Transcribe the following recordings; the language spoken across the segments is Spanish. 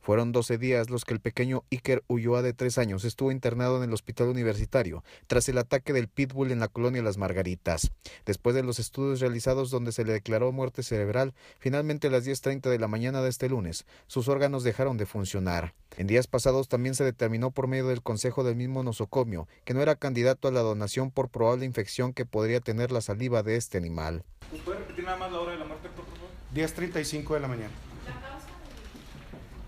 Fueron 12 días los que el pequeño Iker Ulloa de 3 años estuvo internado en el hospital universitario tras el ataque del pitbull en la colonia Las Margaritas. Después de los estudios realizados donde se le declaró muerte cerebral, finalmente a las 10.30 de la mañana de este lunes, sus órganos dejaron de funcionar. En días pasados también se determinó por medio del consejo del mismo nosocomio que no era candidato a la donación por probable infección que podría tener la saliva de este animal. ¿Puede repetir nada más la hora de la muerte, por 10.35 de la mañana.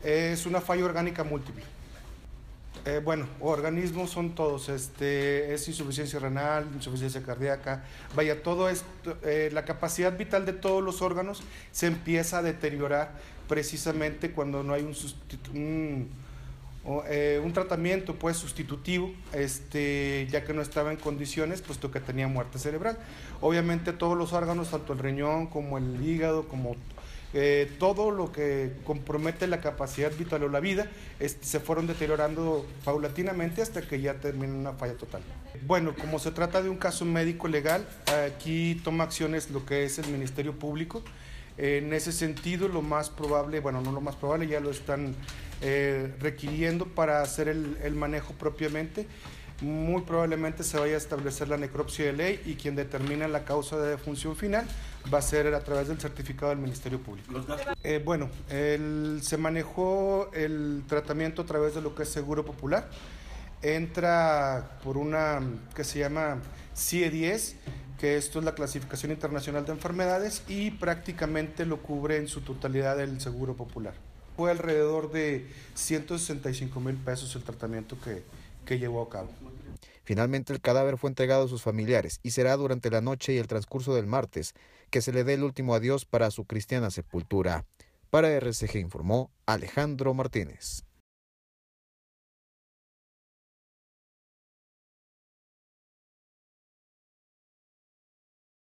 Es una falla orgánica múltiple. Eh, bueno, organismos son todos, este, es insuficiencia renal, insuficiencia cardíaca, vaya, todo esto, eh, la capacidad vital de todos los órganos se empieza a deteriorar precisamente cuando no hay un, un, eh, un, tratamiento pues, sustitutivo, este, ya que no estaba en condiciones, puesto que tenía muerte cerebral. Obviamente todos los órganos, tanto el riñón como el hígado, como eh, todo lo que compromete la capacidad vital o la vida se fueron deteriorando paulatinamente hasta que ya termina una falla total. Bueno, como se trata de un caso médico legal, aquí toma acciones lo que es el Ministerio Público. En ese sentido, lo más probable, bueno, no lo más probable, ya lo están eh, requiriendo para hacer el, el manejo propiamente muy probablemente se vaya a establecer la necropsia de ley y quien determina la causa de defunción final va a ser a través del certificado del Ministerio Público. Eh, bueno, el, se manejó el tratamiento a través de lo que es Seguro Popular. Entra por una que se llama CIE e 10, que esto es la clasificación internacional de enfermedades y prácticamente lo cubre en su totalidad el Seguro Popular. Fue alrededor de 165 mil pesos el tratamiento que, que llevó a cabo. Finalmente el cadáver fue entregado a sus familiares y será durante la noche y el transcurso del martes que se le dé el último adiós para su cristiana sepultura. Para RCG informó Alejandro Martínez.